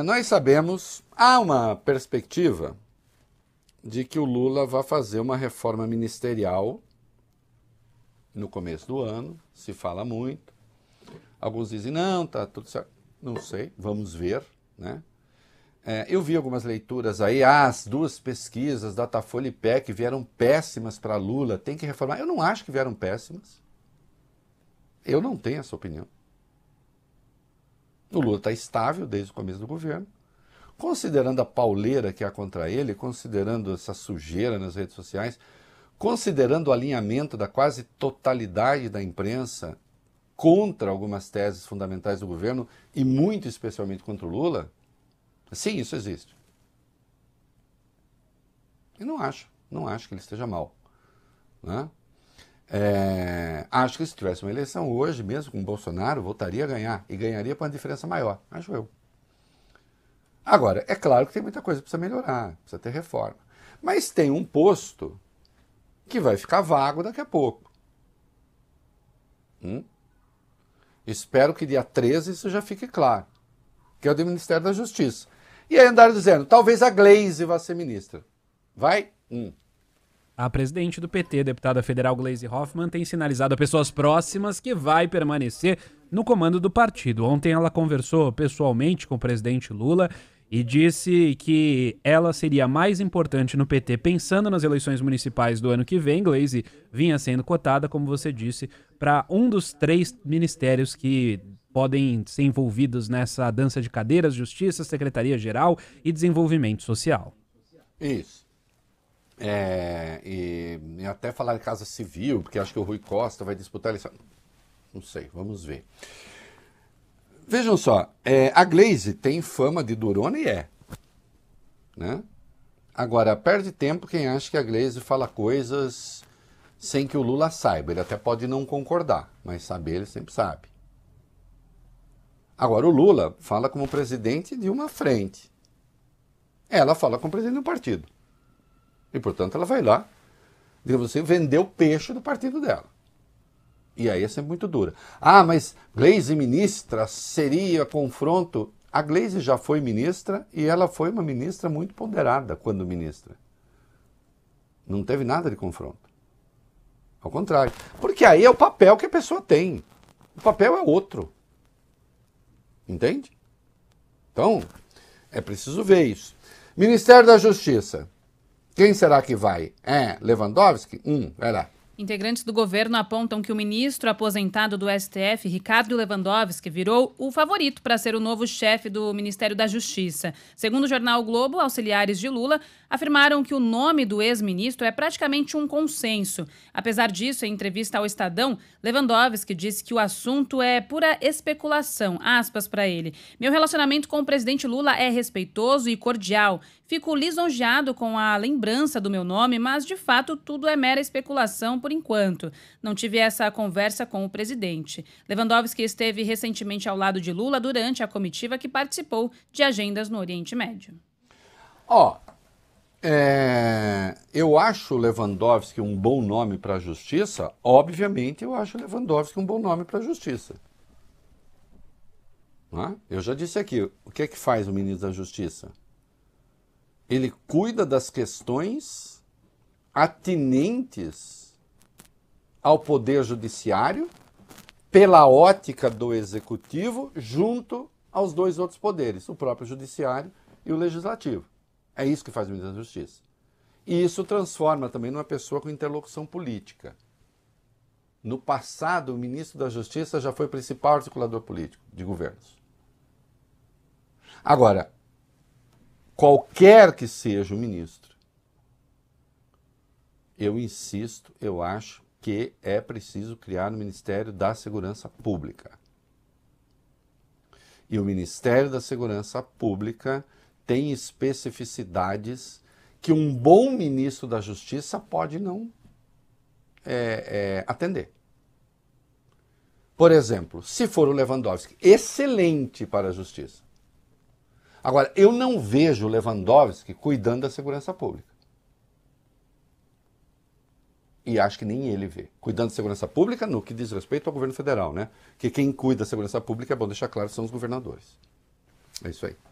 É, nós sabemos, há uma perspectiva de que o Lula vai fazer uma reforma ministerial no começo do ano, se fala muito. Alguns dizem, não, tá tudo certo. Não sei, vamos ver, né? É, eu vi algumas leituras aí, ah, as duas pesquisas, Datafolha e PEC, vieram péssimas para Lula, tem que reformar. Eu não acho que vieram péssimas. Eu não tenho essa opinião. O Lula está estável desde o começo do governo. Considerando a pauleira que há contra ele, considerando essa sujeira nas redes sociais, considerando o alinhamento da quase totalidade da imprensa contra algumas teses fundamentais do governo e muito especialmente contra o Lula, sim, isso existe. E não acho, não acho que ele esteja mal. Né? É, acho que se tivesse uma eleição hoje, mesmo com o Bolsonaro, voltaria a ganhar e ganharia por uma diferença maior, acho eu. Agora, é claro que tem muita coisa que precisa melhorar, precisa ter reforma. Mas tem um posto que vai ficar vago daqui a pouco. Hum? Espero que dia 13 isso já fique claro, que é o do Ministério da Justiça. E aí andaram dizendo, talvez a Glaze vá ser ministra. Vai? Um. A presidente do PT, deputada federal Glaise Hoffmann, tem sinalizado a pessoas próximas que vai permanecer no comando do partido. Ontem ela conversou pessoalmente com o presidente Lula e disse que ela seria mais importante no PT pensando nas eleições municipais do ano que vem. Glaze vinha sendo cotada, como você disse, para um dos três ministérios que podem ser envolvidos nessa dança de cadeiras: Justiça, Secretaria Geral e Desenvolvimento Social. Isso. É, e, e, até falar de Casa Civil, porque acho que o Rui Costa vai disputar a eleição. Não sei, vamos ver. Vejam só, é, a Glaze tem fama de durona e é. Né? Agora, perde tempo quem acha que a Glaze fala coisas sem que o Lula saiba. Ele até pode não concordar, mas saber ele sempre sabe. Agora, o Lula fala como presidente de uma frente. Ela fala como presidente de um partido. E, portanto, ela vai lá, digamos assim, vender o peixe do partido dela. E aí é sempre muito dura. Ah, mas Glaze ministra seria confronto. A Glaze já foi ministra e ela foi uma ministra muito ponderada quando ministra. Não teve nada de confronto. Ao contrário. Porque aí é o papel que a pessoa tem. O papel é outro. Entende? Então, é preciso ver isso. Ministério da Justiça. Quem será que vai? É Lewandowski? Um, vai lá. Integrantes do governo apontam que o ministro aposentado do STF, Ricardo Lewandowski, virou o favorito para ser o novo chefe do Ministério da Justiça. Segundo o jornal Globo, auxiliares de Lula afirmaram que o nome do ex-ministro é praticamente um consenso. Apesar disso, em entrevista ao Estadão, Lewandowski disse que o assunto é pura especulação. Aspas para ele. Meu relacionamento com o presidente Lula é respeitoso e cordial. Fico lisonjeado com a lembrança do meu nome, mas de fato tudo é mera especulação por enquanto. Não tive essa conversa com o presidente. Lewandowski esteve recentemente ao lado de Lula durante a comitiva que participou de agendas no Oriente Médio. Ó, oh, é... eu acho Lewandowski um bom nome para a justiça. Obviamente, eu acho Lewandowski um bom nome para a justiça. É? Eu já disse aqui, o que é que faz o ministro da Justiça? Ele cuida das questões atinentes ao poder judiciário pela ótica do executivo junto aos dois outros poderes, o próprio judiciário e o legislativo. É isso que faz o ministro da Justiça. E isso transforma também numa pessoa com interlocução política. No passado, o ministro da Justiça já foi principal articulador político de governos. Agora, qualquer que seja o ministro, eu insisto, eu acho que é preciso criar o Ministério da Segurança Pública. E o Ministério da Segurança Pública tem especificidades que um bom ministro da Justiça pode não é, é, atender. Por exemplo, se for o Lewandowski, excelente para a Justiça Agora, eu não vejo Lewandowski cuidando da segurança pública. E acho que nem ele vê. Cuidando da segurança pública no que diz respeito ao governo federal, né? Que quem cuida da segurança pública, é bom deixar claro, são os governadores. É isso aí.